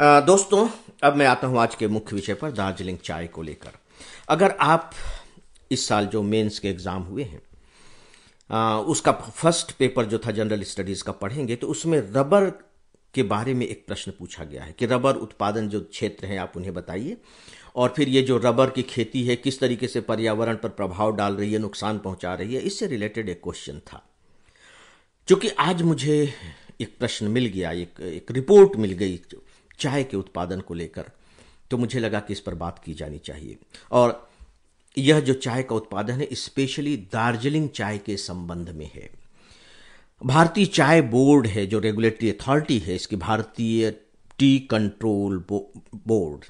दोस्तों अब मैं आता हूं आज के मुख्य विषय पर दार्जिलिंग चाय को लेकर अगर आप इस साल जो मेंस के एग्जाम हुए हैं उसका फर्स्ट पेपर जो था जनरल स्टडीज का पढ़ेंगे तो उसमें रबर के बारे में एक प्रश्न पूछा गया है कि रबर उत्पादन जो क्षेत्र है आप उन्हें बताइए और फिर ये जो रबर की खेती है किस तरीके से पर्यावरण पर प्रभाव डाल रही है नुकसान पहुंचा रही है इससे रिलेटेड एक क्वेश्चन था चूंकि आज मुझे एक प्रश्न मिल गया एक एक रिपोर्ट मिल गई चाय के उत्पादन को लेकर तो मुझे लगा कि इस पर बात की जानी चाहिए और यह जो चाय का उत्पादन है स्पेशली दार्जिलिंग चाय के संबंध में है भारतीय चाय बोर्ड है जो रेगुलेटरी अथॉरिटी है इसकी भारतीय टी कंट्रोल बोर्ड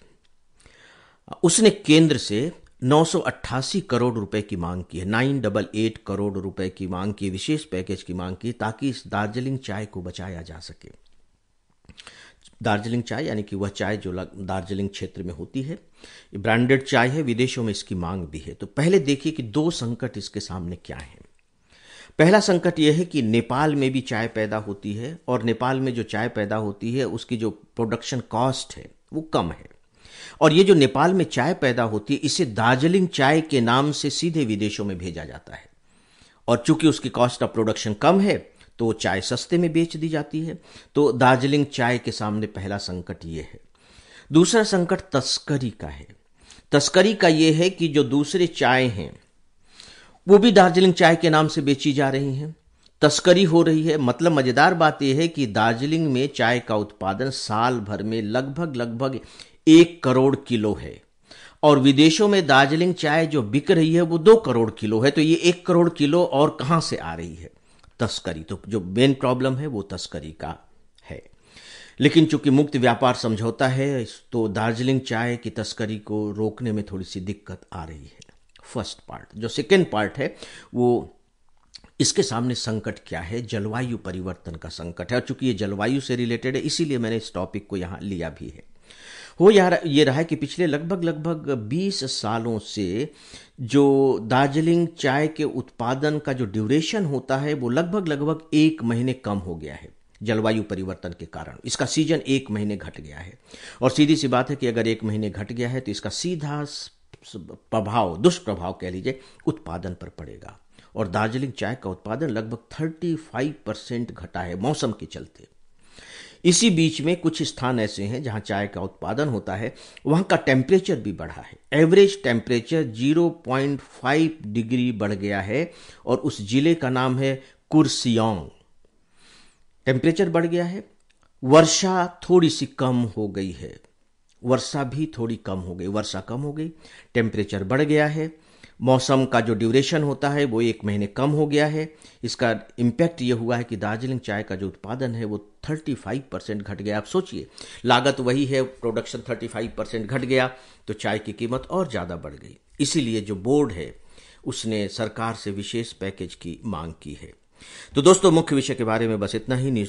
उसने केंद्र से 988 करोड़ रुपए की मांग की है नाइन डबल एट करोड़ रुपए की मांग की विशेष पैकेज की मांग की ताकि इस दार्जिलिंग चाय को बचाया जा सके दार्जिलिंग चाय यानी कि वह चाय जो दार्जिलिंग क्षेत्र में होती है ब्रांडेड चाय है विदेशों में इसकी मांग भी है तो पहले देखिए कि दो संकट इसके सामने क्या है पहला संकट यह है कि नेपाल में भी चाय पैदा होती है और नेपाल में जो चाय पैदा होती है उसकी जो प्रोडक्शन कॉस्ट है वो कम है और ये जो नेपाल में चाय पैदा होती है इसे दार्जिलिंग चाय के नाम से सीधे विदेशों में भेजा जाता है और चूंकि उसकी कॉस्ट ऑफ प्रोडक्शन कम है तो चाय सस्ते में बेच दी जाती है तो दार्जिलिंग चाय के सामने पहला संकट ये है दूसरा संकट तस्करी का है तस्करी का ये है कि जो दूसरे चाय हैं वो भी दार्जिलिंग चाय के नाम से बेची जा रही हैं तस्करी हो रही है मतलब मज़ेदार बात यह है कि दार्जिलिंग में चाय का उत्पादन साल भर में लगभग लगभग एक करोड़ किलो है और विदेशों में दार्जिलिंग चाय जो बिक रही है वो दो करोड़ किलो है तो ये एक करोड़ किलो और कहाँ से आ रही है तस्करी तो जो मेन प्रॉब्लम है वो तस्करी का है लेकिन चूंकि मुक्त व्यापार समझौता है तो दार्जिलिंग चाय की तस्करी को रोकने में थोड़ी सी दिक्कत आ रही है फर्स्ट पार्ट जो सेकेंड पार्ट है वो इसके सामने संकट क्या है जलवायु परिवर्तन का संकट है और चूंकि ये जलवायु से रिलेटेड है इसीलिए मैंने इस टॉपिक को यहाँ लिया भी है वो यार ये रहा है कि पिछले लगभग लगभग 20 सालों से जो दार्जिलिंग चाय के उत्पादन का जो ड्यूरेशन होता है वो लगभग लगभग एक महीने कम हो गया है जलवायु परिवर्तन के कारण इसका सीजन एक महीने घट गया है और सीधी सी बात है कि अगर एक महीने घट गया है तो इसका सीधा प्रभाव दुष्प्रभाव कह लीजिए उत्पादन पर पड़ेगा और दार्जिलिंग चाय का उत्पादन लगभग 35 परसेंट घटा है मौसम के चलते इसी बीच में कुछ स्थान ऐसे हैं जहां चाय का उत्पादन होता है वहां का टेम्परेचर भी बढ़ा है एवरेज टेम्परेचर 0.5 डिग्री बढ़ गया है और उस जिले का नाम है कुर्सियोंग टेम्परेचर बढ़ गया है वर्षा थोड़ी सी कम हो गई है वर्षा भी थोड़ी कम हो गई वर्षा कम हो गई टेम्परेचर बढ़ गया है मौसम का जो ड्यूरेशन होता है वो एक महीने कम हो गया है इसका इम्पैक्ट ये हुआ है कि दार्जिलिंग चाय का जो उत्पादन है वो 35 परसेंट घट गया आप सोचिए लागत वही है प्रोडक्शन 35 परसेंट घट गया तो चाय की कीमत और ज़्यादा बढ़ गई इसीलिए जो बोर्ड है उसने सरकार से विशेष पैकेज की मांग की है तो दोस्तों मुख्य विषय के बारे में बस इतना ही न्यूज